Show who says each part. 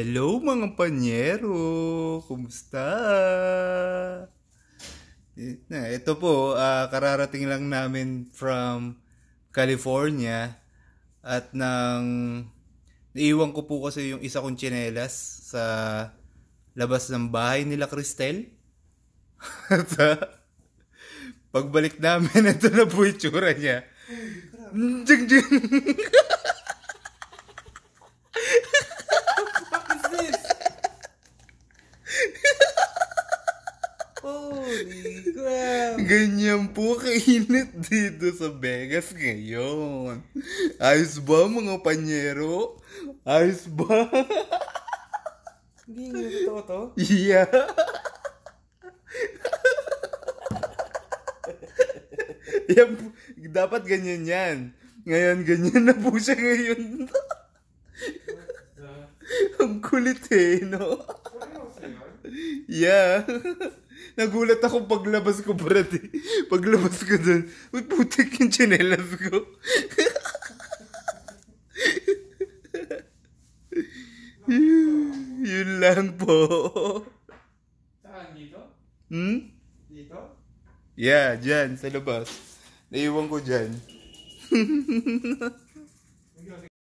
Speaker 1: Hello mga panyero! Kumusta? Eh, ito po, uh, kararating lang namin from California at nang naiwan ko po kasi yung isa kong chinelas sa labas ng bahay nila Cristel. pagbalik namin, ito na po itsura niya. Mm, jing jing!
Speaker 2: Holy crap. Ganyan po kainit dito sa Vegas ngayon. Ayos ba mga panyero? Ayos ba? Hindi nyo totoo to? Yeah. yan, dapat ganyan yan. Ngayon, ganyan na po siya ngayon. Ang kulit eh, no? yeah. Nagulat ako paglabas ko, brad. Eh. Paglabas ko doon, uy, putik yung chinelas ko. Yun lang po. Saan, dito? Hmm? Dito? Yeah, dyan, sa labas. Naiwan ko dyan.